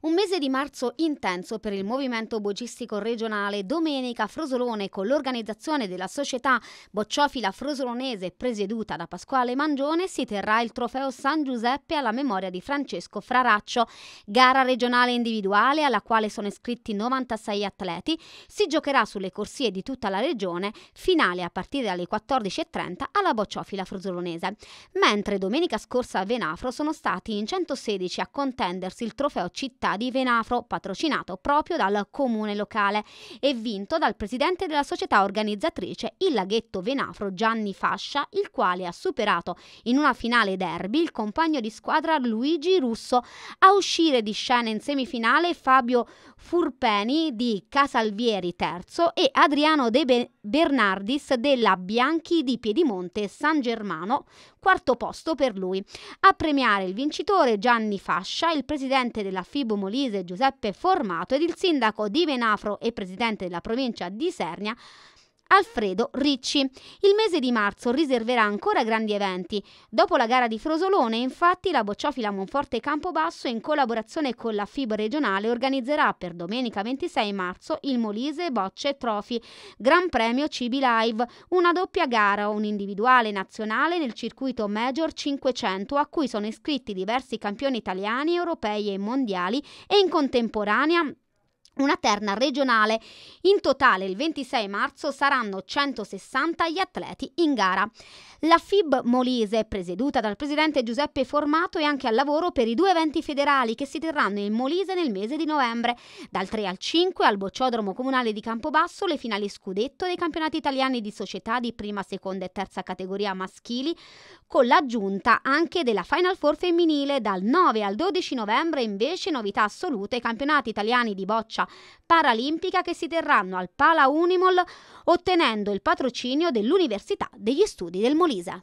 Un mese di marzo intenso per il movimento bocistico regionale. Domenica Frosolone con l'organizzazione della società bocciofila frosolonese presieduta da Pasquale Mangione si terrà il trofeo San Giuseppe alla memoria di Francesco Fraraccio, gara regionale individuale alla quale sono iscritti 96 atleti. Si giocherà sulle corsie di tutta la regione, finale a partire dalle 14.30 alla bocciofila frosolonese. Mentre domenica scorsa a Venafro sono stati in 116 a contendersi il trofeo città città di Venafro, patrocinato proprio dal comune locale e vinto dal presidente della società organizzatrice il laghetto Venafro Gianni Fascia, il quale ha superato in una finale derby il compagno di squadra Luigi Russo. A uscire di scena in semifinale Fabio Furpeni di Casalvieri III e Adriano De Bernardis della Bianchi di Piedimonte San Germano, quarto posto per lui. A premiare il vincitore Gianni Fascia, il presidente della FIBO Molise Giuseppe Formato ed il sindaco di Venafro e presidente della provincia di Sernia Alfredo Ricci. Il mese di marzo riserverà ancora grandi eventi. Dopo la gara di Frosolone, infatti, la Bocciofila Monforte Campobasso, in collaborazione con la FIB regionale, organizzerà per domenica 26 marzo il Molise Bocce Trophy, Gran Premio Cibi Live, una doppia gara, un individuale nazionale nel circuito Major 500 a cui sono iscritti diversi campioni italiani, europei e mondiali e in contemporanea una terna regionale. In totale il 26 marzo saranno 160 gli atleti in gara. La FIB Molise, presieduta dal presidente Giuseppe Formato, è anche al lavoro per i due eventi federali che si terranno in Molise nel mese di novembre. Dal 3 al 5 al Bocciodromo Comunale di Campobasso le finali scudetto dei campionati italiani di società di prima, seconda e terza categoria maschili, con l'aggiunta anche della Final Four femminile. Dal 9 al 12 novembre invece novità assolute i campionati italiani di boccia paralimpica che si terranno al Pala Unimol ottenendo il patrocinio dell'Università degli Studi del Molise.